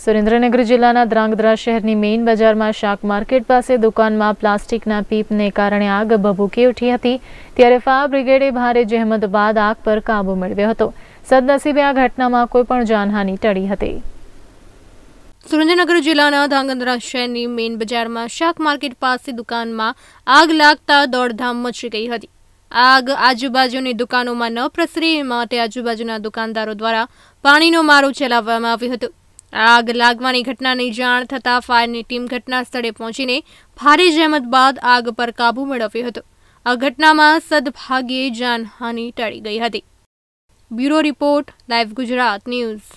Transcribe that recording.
સુરેન્દ્રનગર જિલ્લાના ધાંગદરા શહેરની મેઈન બજારમાં શાક માર્કેટ પાસે દુકાનમાં પ્લાસ્ટિકના પીપને કારણે આગ ભભૂકી ઉઠી હતી ત્યારે ફાયર બ્રિગેડે ભારે જહેમત બાદ આગ પર કાબૂ મેળવ્યો હતો સદનસીબે આ ઘટનામાં કોઈ પણ જાનહાનિ ટડી હતી સુરેન્દ્રનગર જિલ્લાના ધાંગદરા શહેરની મેઈન બજારમાં શાક માર્કેટ પાસે દુકાનમાં આગ લાગતા દોડધામ મચી ગઈ હતી આગ આજુબાજુની દુકાનોમાં ન ફેલાય માટે આજુબાજુના દુકાનદારો દ્વારા પાણીનો મારો છલવવામાં આવ્યો હતો આગ લાગવાની ઘટનાની જાણ થતાં ફાયરની ટીમ ઘટના સ્થળે પહોંચીને ભારે જહેમત બાદ આગ પર કાબુ મેળવ્યો હતો આ ઘટનામાં સદભાગ્યે જાનહાનિ ટળી ગઈ હતી bureau report live Gujarat news